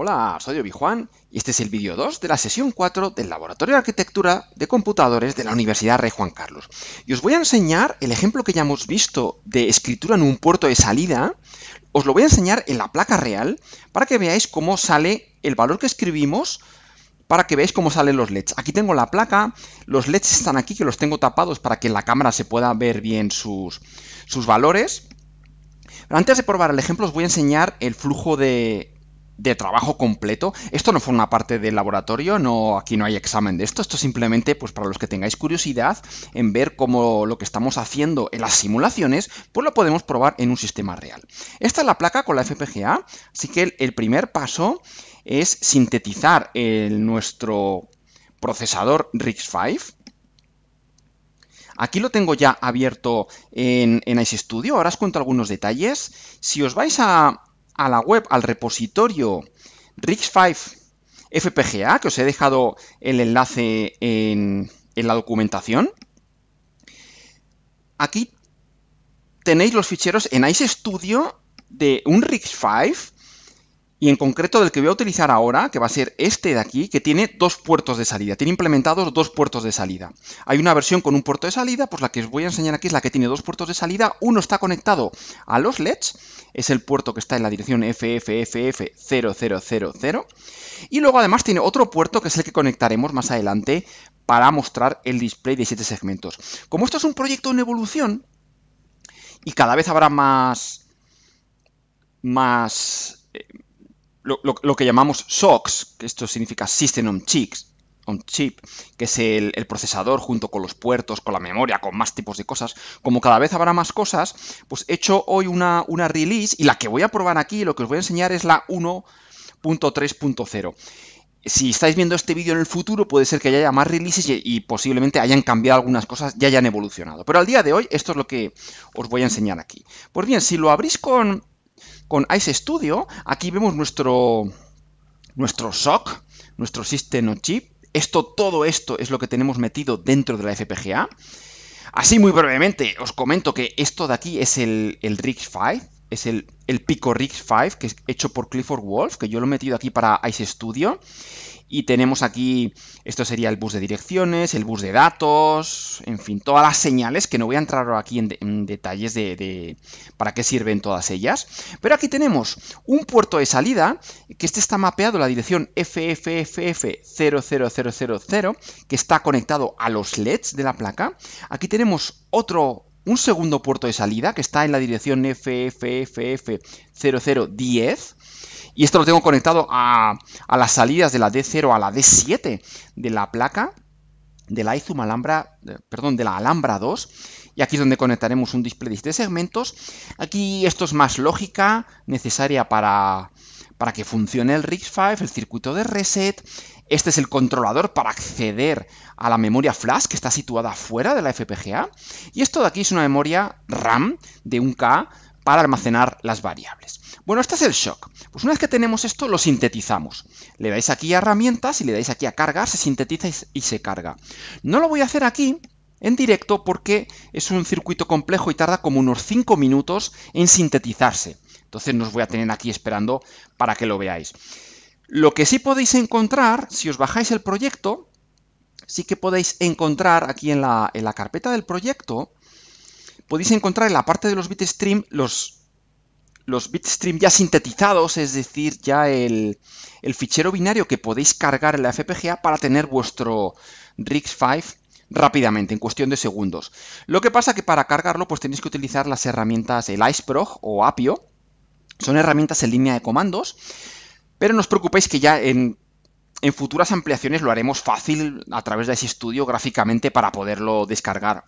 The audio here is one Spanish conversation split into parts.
Hola, soy Obi-Juan y este es el vídeo 2 de la sesión 4 del Laboratorio de Arquitectura de Computadores de la Universidad Rey Juan Carlos. Y os voy a enseñar el ejemplo que ya hemos visto de escritura en un puerto de salida, os lo voy a enseñar en la placa real para que veáis cómo sale el valor que escribimos para que veáis cómo salen los LEDs. Aquí tengo la placa, los LEDs están aquí que los tengo tapados para que en la cámara se pueda ver bien sus, sus valores. Pero antes de probar el ejemplo os voy a enseñar el flujo de, de trabajo completo. Esto no forma parte del laboratorio, no, aquí no hay examen de esto, esto simplemente pues para los que tengáis curiosidad en ver cómo lo que estamos haciendo en las simulaciones, pues lo podemos probar en un sistema real. Esta es la placa con la FPGA, así que el, primer paso es sintetizar el, nuestro procesador RISC-V, Aquí lo tengo ya abierto en, en Ice Studio. Ahora os cuento algunos detalles. Si os vais a, a la web, al repositorio RIX5 FPGA, que os he dejado el enlace en, la documentación. Aquí tenéis los ficheros en Ice Studio de un RIX5 y en concreto del que voy a utilizar ahora, que va a ser este de aquí, que tiene dos puertos de salida, tiene implementados dos puertos de salida. Hay una versión con un puerto de salida, pues la que os voy a enseñar aquí es la que tiene dos puertos de salida, uno está conectado a los LEDs, es el puerto que está en la dirección FFFF0000, y luego además tiene otro puerto que es el que conectaremos más adelante para mostrar el display de 7 segmentos. Como esto es un proyecto en evolución, y cada vez habrá más, más lo, que llamamos SOX, que esto significa System on chip, que es el, procesador junto con los puertos, con la memoria, con más tipos de cosas, como cada vez habrá más cosas, pues he hecho hoy una, release y la que voy a probar aquí, lo que os voy a enseñar es la 1.3.0. Si estáis viendo este vídeo en el futuro, puede ser que haya más releases y, y, posiblemente hayan cambiado algunas cosas ya hayan evolucionado. Pero al día de hoy, esto es lo que os voy a enseñar aquí. Pues bien, si lo abrís con, con Ice Studio, aquí vemos nuestro, nuestro SOC, nuestro System on Chip. Esto, todo esto es lo que tenemos metido dentro de la FPGA. Así muy brevemente os comento que esto de aquí es el, el 5 es el, el Pico Rig 5, que es hecho por Clifford Wolf, que yo lo he metido aquí para Ice Studio. Y tenemos aquí, esto sería el bus de direcciones, el bus de datos, en fin, todas las señales, que no voy a entrar aquí en, detalles de, para qué sirven todas ellas. Pero aquí tenemos un puerto de salida, que este está mapeado la dirección ffff 0000 que está conectado a los LEDs de la placa. Aquí tenemos otro un segundo puerto de salida que está en la dirección FFFF0010. Y esto lo tengo conectado a, las salidas de la D0 a la D7 de la placa de la Alhambra, eh, perdón, de la Alhambra 2. Y aquí es donde conectaremos un display de segmentos. Aquí esto es más lógica, necesaria para, que funcione el risc 5 el circuito de reset, este es el controlador para acceder a la memoria flash que está situada fuera de la FPGA. Y esto de aquí es una memoria RAM de 1K para almacenar las variables. Bueno, este es el shock. Pues una vez que tenemos esto, lo sintetizamos. Le dais aquí a herramientas y le dais aquí a cargar, se sintetiza y se carga. No lo voy a hacer aquí en directo porque es un circuito complejo y tarda como unos 5 minutos en sintetizarse. Entonces nos voy a tener aquí esperando para que lo veáis. Lo que sí podéis encontrar, si os bajáis el proyecto, sí que podéis encontrar aquí en la, carpeta del proyecto, podéis encontrar en la parte de los bitstream los, bitstream ya sintetizados, es decir, ya el, fichero binario que podéis cargar en la FPGA para tener vuestro RIGS5 rápidamente, en cuestión de segundos. Lo que pasa que para cargarlo pues tenéis que utilizar las herramientas, el Iceprog o Apio, son herramientas en línea de comandos pero no os preocupéis que ya en, futuras ampliaciones lo haremos fácil a través de ese estudio gráficamente para poderlo descargar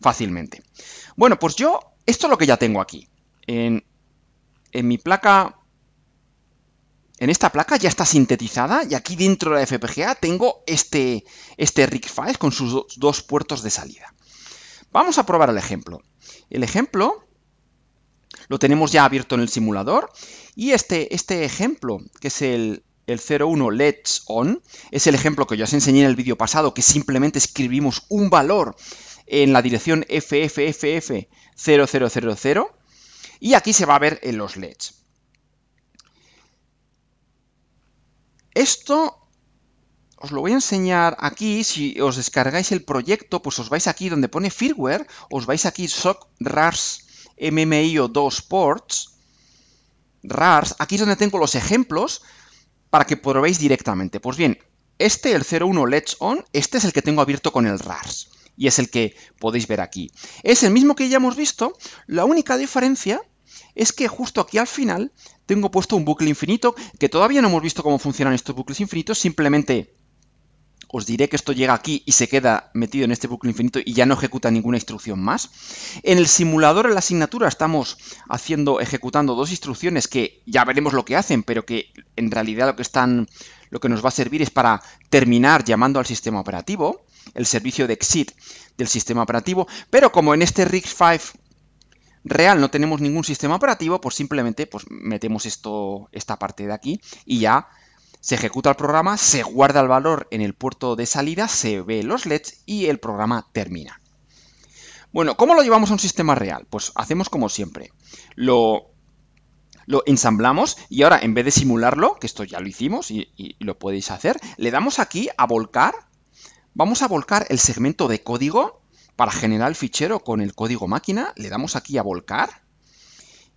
fácilmente. Bueno, pues yo, esto es lo que ya tengo aquí. En, mi placa en esta placa ya está sintetizada y aquí dentro de la FPGA tengo este, este Files con sus dos puertos de salida. Vamos a probar el ejemplo. El ejemplo lo tenemos ya abierto en el simulador y este, este ejemplo, que es el, 01 LEDs On, es el ejemplo que yo os enseñé en el vídeo pasado, que simplemente escribimos un valor en la dirección FFFF0000 y aquí se va a ver en los LEDs. Esto os lo voy a enseñar aquí, si os descargáis el proyecto, pues os vais aquí donde pone firmware, os vais aquí SOC RARS MMIO2 ports, RARs, aquí es donde tengo los ejemplos para que probéis directamente. Pues bien, este, el 01 Let's On, este es el que tengo abierto con el RARS y es el que podéis ver aquí. Es el mismo que ya hemos visto, la única diferencia es que justo aquí al final tengo puesto un bucle infinito, que todavía no hemos visto cómo funcionan estos bucles infinitos, simplemente os diré que esto llega aquí y se queda metido en este bucle infinito y ya no ejecuta ninguna instrucción más. En el simulador, en la asignatura, estamos haciendo, ejecutando dos instrucciones que ya veremos lo que hacen, pero que en realidad lo que están, lo que nos va a servir es para terminar llamando al sistema operativo, el servicio de exit del sistema operativo, pero como en este rigs 5 real no tenemos ningún sistema operativo, pues simplemente pues, metemos esto, esta parte de aquí y ya se ejecuta el programa, se guarda el valor en el puerto de salida, se ve los LEDs y el programa termina. Bueno, ¿cómo lo llevamos a un sistema real? Pues hacemos como siempre. Lo, ensamblamos y ahora en vez de simularlo, que esto ya lo hicimos y, y lo podéis hacer, le damos aquí a volcar. Vamos a volcar el segmento de código para generar el fichero con el código máquina. Le damos aquí a volcar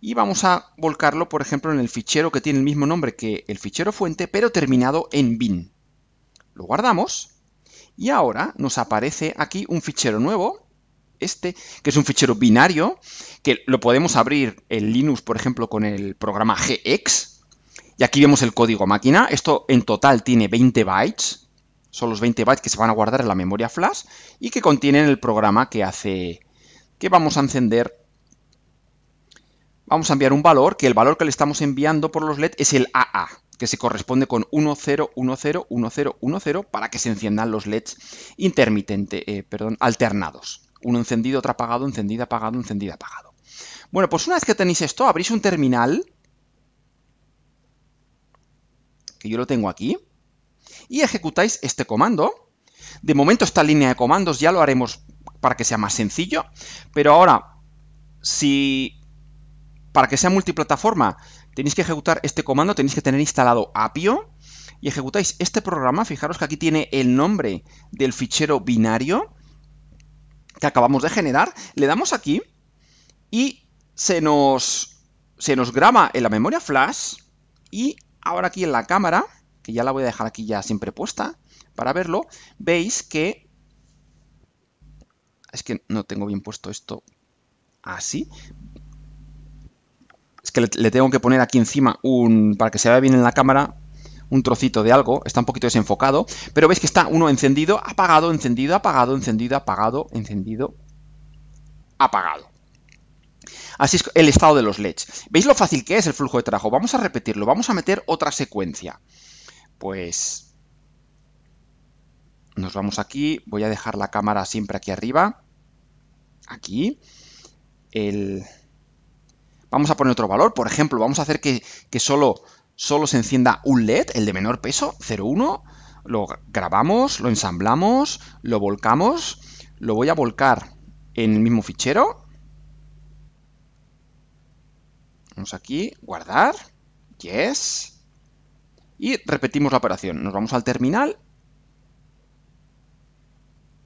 y vamos a volcarlo, por ejemplo, en el fichero que tiene el mismo nombre que el fichero fuente, pero terminado en bin. Lo guardamos y ahora nos aparece aquí un fichero nuevo, este, que es un fichero binario, que lo podemos abrir en Linux, por ejemplo, con el programa GX. Y aquí vemos el código máquina. Esto en total tiene 20 bytes. Son los 20 bytes que se van a guardar en la memoria flash y que contienen el programa que hace que vamos a encender vamos a enviar un valor, que el valor que le estamos enviando por los LEDs es el AA, que se corresponde con 10101010 para que se enciendan los LEDs intermitente, eh, perdón, alternados. Uno encendido, otro apagado, encendido, apagado, encendido, apagado. Bueno, pues una vez que tenéis esto, abrís un terminal, que yo lo tengo aquí, y ejecutáis este comando. De momento esta línea de comandos ya lo haremos para que sea más sencillo, pero ahora, si para que sea multiplataforma, tenéis que ejecutar este comando, tenéis que tener instalado Apio y ejecutáis este programa. Fijaros que aquí tiene el nombre del fichero binario que acabamos de generar. Le damos aquí y se nos, se nos graba en la memoria flash y ahora aquí en la cámara, que ya la voy a dejar aquí ya siempre puesta para verlo, veis que... Es que no tengo bien puesto esto así es que le, tengo que poner aquí encima un, para que se vea bien en la cámara, un trocito de algo, está un poquito desenfocado, pero veis que está uno encendido, apagado, encendido, apagado, encendido, apagado, encendido, apagado. Así es el estado de los LEDs. ¿Veis lo fácil que es el flujo de trabajo? Vamos a repetirlo, vamos a meter otra secuencia. Pues nos vamos aquí, voy a dejar la cámara siempre aquí arriba, aquí, el vamos a poner otro valor, por ejemplo, vamos a hacer que, solo, solo se encienda un LED, el de menor peso, 0,1, lo grabamos, lo ensamblamos, lo volcamos, lo voy a volcar en el mismo fichero, vamos aquí, guardar, yes, y repetimos la operación, nos vamos al terminal,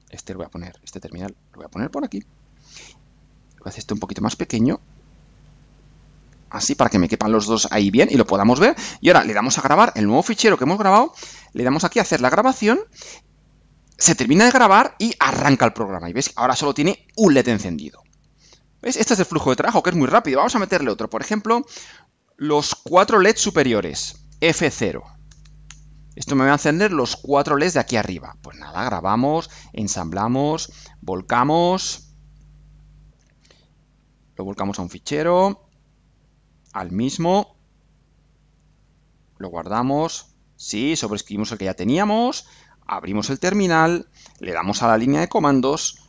este lo voy a poner, este terminal lo voy a poner por aquí, voy a hacer este un poquito más pequeño, así para que me quepan los dos ahí bien y lo podamos ver. Y ahora le damos a grabar el nuevo fichero que hemos grabado, le damos aquí a hacer la grabación, se termina de grabar y arranca el programa. Y ves, ahora solo tiene un LED encendido. ¿ves? Este es el flujo de trabajo, que es muy rápido. Vamos a meterle otro. Por ejemplo, los cuatro LEDs superiores, F0. Esto me va a encender los cuatro LEDs de aquí arriba. Pues nada, grabamos, ensamblamos, volcamos, lo volcamos a un fichero, al mismo, lo guardamos, sí, sobrescribimos el que ya teníamos, abrimos el terminal, le damos a la línea de comandos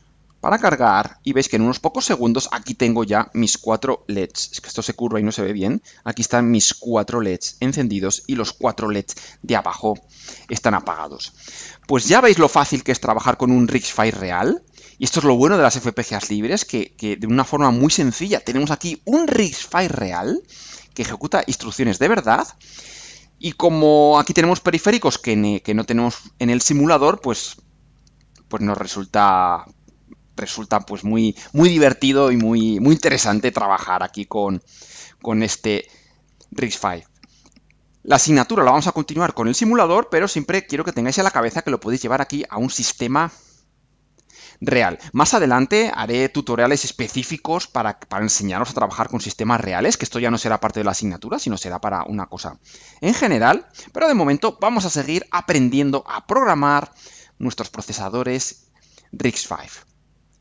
para cargar y veis que en unos pocos segundos aquí tengo ya mis cuatro LEDs. Es que esto se curva y no se ve bien. Aquí están mis cuatro LEDs encendidos y los cuatro LEDs de abajo están apagados. Pues ya veis lo fácil que es trabajar con un RISC-V real. Y esto es lo bueno de las FPGAs libres, que, de una forma muy sencilla tenemos aquí un risc real que ejecuta instrucciones de verdad. Y como aquí tenemos periféricos que, no tenemos en el simulador, pues, pues nos resulta pues muy, divertido y muy, interesante trabajar aquí con, con este RISC-V. La asignatura la vamos a continuar con el simulador, pero siempre quiero que tengáis a la cabeza que lo podéis llevar aquí a un sistema real. Más adelante haré tutoriales específicos para, enseñaros a trabajar con sistemas reales, que esto ya no será parte de la asignatura, sino será para una cosa en general, pero de momento vamos a seguir aprendiendo a programar nuestros procesadores risc 5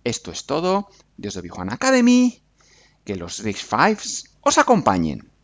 Esto es todo Dios de Vijuana Academy, que los risc 5 os acompañen.